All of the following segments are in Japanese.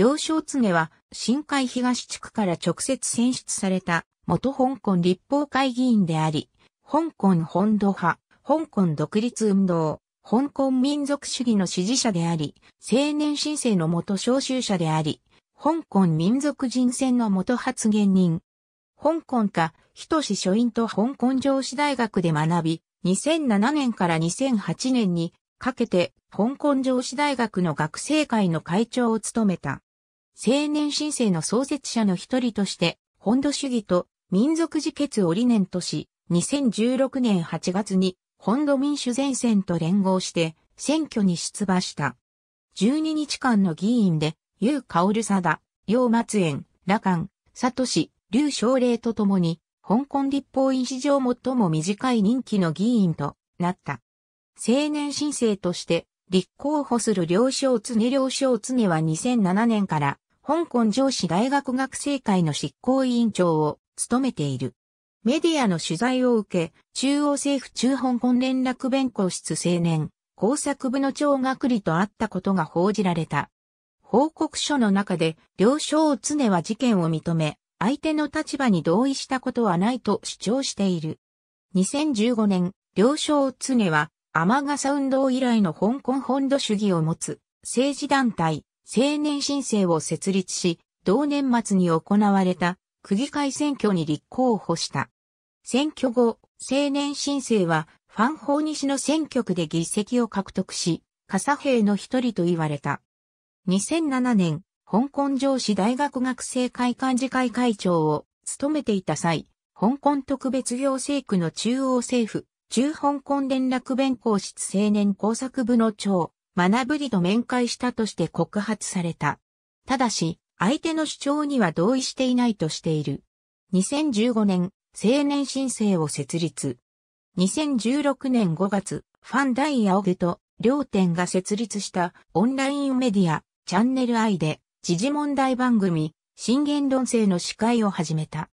両省常は新海東地区から直接選出された元香港立法会議員であり、香港本土派、香港独立運動、香港民族主義の支持者であり、青年申請の元召集者であり、香港民族人選の元発言人。香港か、とし書院と香港上司大学で学び、2007年から2008年にかけて香港上司大学の学生会の会長を務めた。青年新請の創設者の一人として、本土主義と民族自決を理念とし、2016年8月に本土民主前線と連合して選挙に出馬した。12日間の議員で、ユつカオルサダ、さとし、りゅサトシ、うれいと共に、香港立法院史上最も短い任期の議員となった。青年新生として立候補する両将常両将常は2007年から香港上司大学学生会の執行委員長を務めている。メディアの取材を受け、中央政府中香港連絡弁公室青年、工作部の長学理と会ったことが報じられた。報告書の中で、両省常は事件を認め、相手の立場に同意したことはないと主張している。2015年、両省常は、天笠運動以来の香港本土主義を持つ政治団体、青年申請を設立し、同年末に行われた区議会選挙に立候補した。選挙後、青年申請はファン法西の選挙区で議席を獲得し、傘兵の一人と言われた。2007年、香港上司大学学生会幹事会会長を務めていた際、香港特別行政区の中央政府、中香港連絡弁公室青年工作部の長、学ぶりと面会したとして告発された。ただし、相手の主張には同意していないとしている。2015年、青年申請を設立。2016年5月、ファンダイヤオグと両店が設立したオンラインメディア、チャンネルアイで、時事問題番組、新言論制の司会を始めた。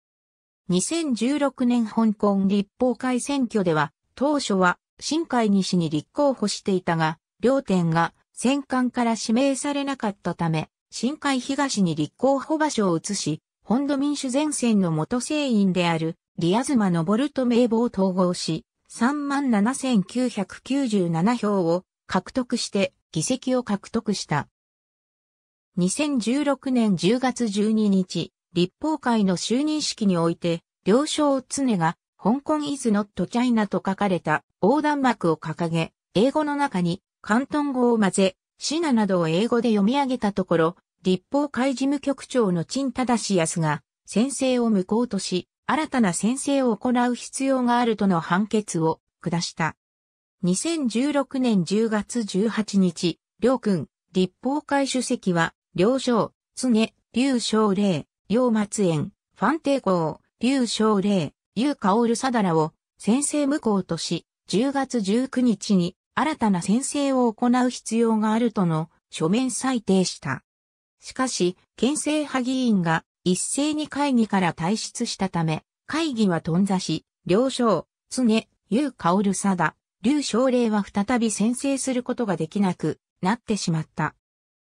2016年香港立法会選挙では、当初は新海西に立候補していたが、両店が戦艦から指名されなかったため、深海東に立候補場所を移し、本土民主前線の元聖員である、リアズマ・ノボルト名簿を統合し、37,997票を獲得して議席を獲得した。2016年10月12日、立法会の就任式において、両省常が、香港 is not China と書かれた横断幕を掲げ、英語の中に関東語を混ぜ、シナなどを英語で読み上げたところ、立法会事務局長の陳正康が、先生を無効とし、新たな先生を行う必要があるとの判決を下した。2016年10月18日、両君、立法会主席は、両将、常、劉将霊、陽松園、ファンテイコー、劉将礼、劉サ貞良を、先生無効とし、10月19日に新たな宣誓を行う必要があるとの書面裁定した。しかし、県政派議員が一斉に会議から退出したため、会議は頓挫し、両省、常、優薫貞、劉昌霊は再び宣誓することができなくなってしまった。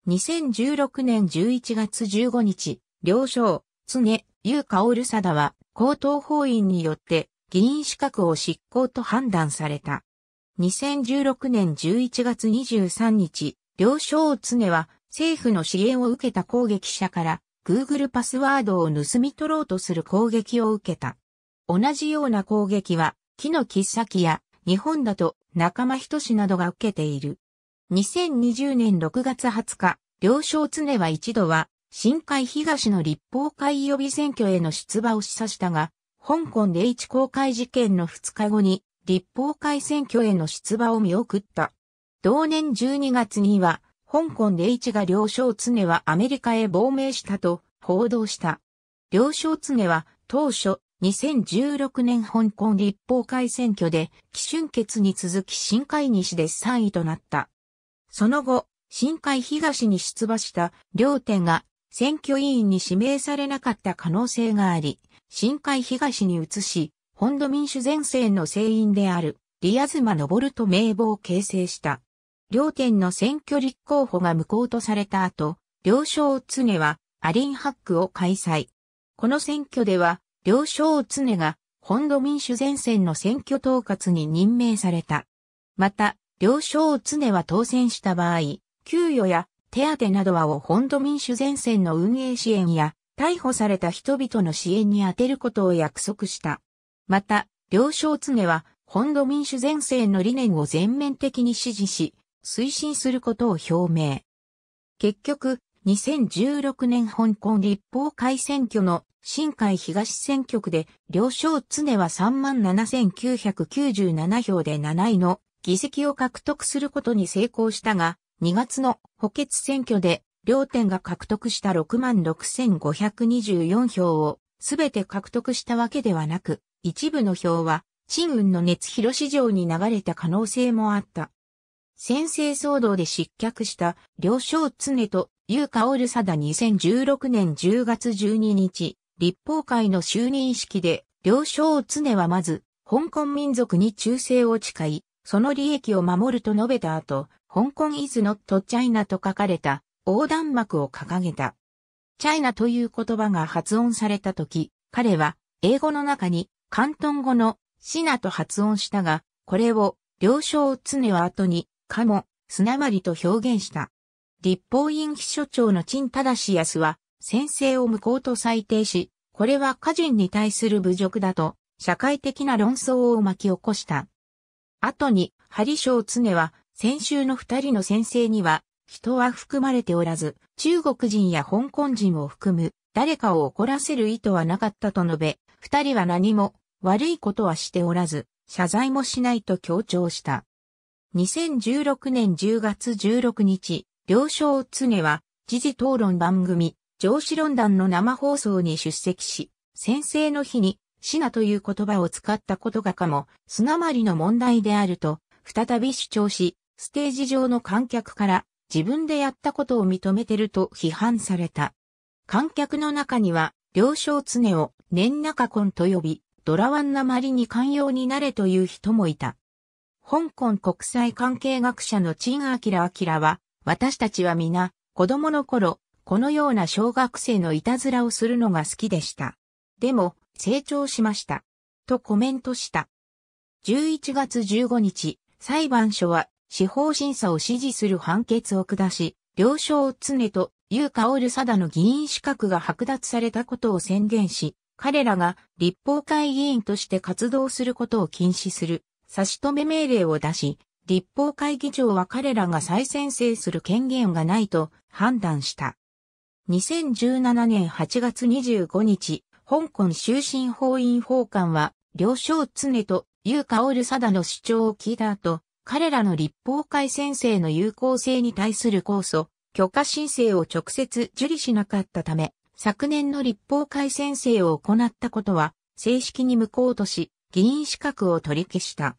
2016年11月15日、両省、常、優さ貞は、高等法院によって議員資格を執行と判断された。2016年11月23日、両省常は政府の支援を受けた攻撃者から Google パスワードを盗み取ろうとする攻撃を受けた。同じような攻撃は、木の切っ先や日本だと仲間人志などが受けている。2020年6月20日、両省常は一度は、新海東の立法会予備選挙への出馬を示唆したが、香港で一公開事件の2日後に、立法会選挙への出馬を見送った。同年12月には、香港で一が両将常はアメリカへ亡命したと報道した。両将常は当初2016年香港立法会選挙で、奇春決に続き新海西で3位となった。その後、新海東に出馬した両手が選挙委員に指名されなかった可能性があり、新海東に移し、本土民主前線の聖員である、リアズマ・ノボルと名簿を形成した。両店の選挙立候補が無効とされた後、両省常はアリンハックを開催。この選挙では、両省常が本土民主前線の選挙統括に任命された。また、両省常は当選した場合、給与や手当などはを本土民主前線の運営支援や、逮捕された人々の支援に充てることを約束した。また、両省常は、本土民主前世の理念を全面的に支持し、推進することを表明。結局、2016年香港立法会選挙の新海東選挙区で、両省常は37,997票で7位の議席を獲得することに成功したが、2月の補欠選挙で、両点が獲得した66,524票をすべて獲得したわけではなく、一部の票は、新雲の熱広市場に流れた可能性もあった。先制騒動で失脚した両将常とうかオルサダ2016年10月12日、立法会の就任式で、両将常はまず、香港民族に忠誠を誓い、その利益を守ると述べた後、香港イズノットチャイナと書かれた横断幕を掲げた。チャイナという言葉が発音された時、彼は英語の中に関東語のシナと発音したが、これを了承常は後に、かも、すなまりと表現した。立法院秘書長の陳正康は、先制を無効と裁定し、これは家人に対する侮辱だと、社会的な論争を巻き起こした。後に、張章常は、先週の二人の先生には、人は含まれておらず、中国人や香港人を含む、誰かを怒らせる意図はなかったと述べ、二人は何も悪いことはしておらず、謝罪もしないと強調した。2016年10月16日、承つ常は、時事討論番組、上司論壇の生放送に出席し、先生の日に、死なという言葉を使ったことがかも、すなまりの問題であると、再び主張し、ステージ上の観客から、自分でやったことを認めてると批判された。観客の中には、承つ常を年中婚と呼び、ドラワンなまりに寛容になれという人もいた。香港国際関係学者の陳明明は、私たちは皆、子供の頃、このような小学生のいたずらをするのが好きでした。でも、成長しました。とコメントした。11月15日、裁判所は司法審査を支持する判決を下し、承を常と、優カオルサダの議員資格が剥奪されたことを宣言し、彼らが立法会議員として活動することを禁止する差し止め命令を出し、立法会議長は彼らが再選制する権限がないと判断した。2017年8月25日、香港終身法院法官は、両省常と有香オルサダの主張を聞いた後、彼らの立法会先生の有効性に対する控訴、許可申請を直接受理しなかったため、昨年の立法会宣誓を行ったことは、正式に無効とし、議員資格を取り消した。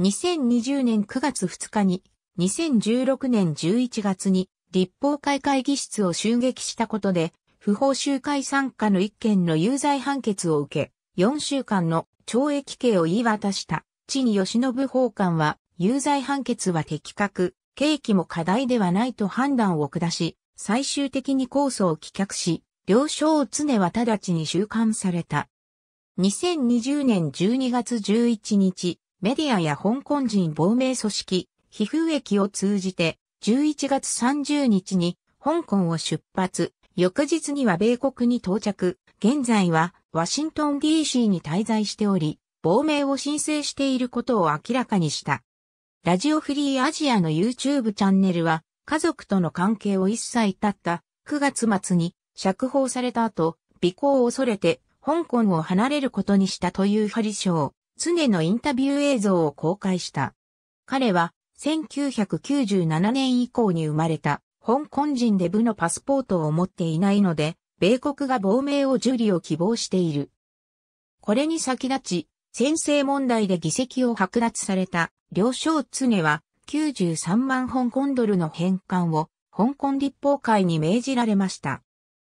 2020年9月2日に、2016年11月に、立法会会議室を襲撃したことで、不法集会参加の一件の有罪判決を受け、4週間の懲役刑を言い渡した、地に吉野部法官は、有罪判決は的確、刑期も課題ではないと判断を下し、最終的に控訴を棄却し、両将常は直ちに収監された。2020年12月11日、メディアや香港人亡命組織、皮膚駅を通じて、11月30日に香港を出発、翌日には米国に到着、現在はワシントン DC に滞在しており、亡命を申請していることを明らかにした。ラジオフリーアジアの YouTube チャンネルは、家族との関係を一切絶った9月末に釈放された後、尾行を恐れて香港を離れることにしたというハリショー、常のインタビュー映像を公開した。彼は1997年以降に生まれた香港人で部のパスポートを持っていないので、米国が亡命を受理を希望している。これに先立ち、先制問題で議席を剥奪された両省常は93万香港ドルの返還を香港立法会に命じられました。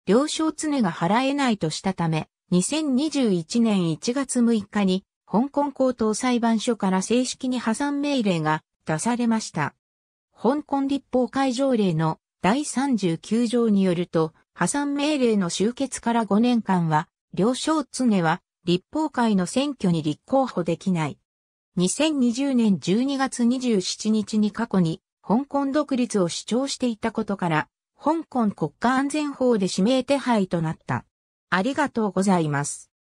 了承常が払えないとしたため、2021年1月6日に、香港高等裁判所から正式に破産命令が出されました。香港立法会条例の第39条によると、破産命令の終結から5年間は、了承常は立法会の選挙に立候補できない。2020年12月27日に過去に香港独立を主張していたことから、香港国家安全法で指名手配となった。ありがとうございます。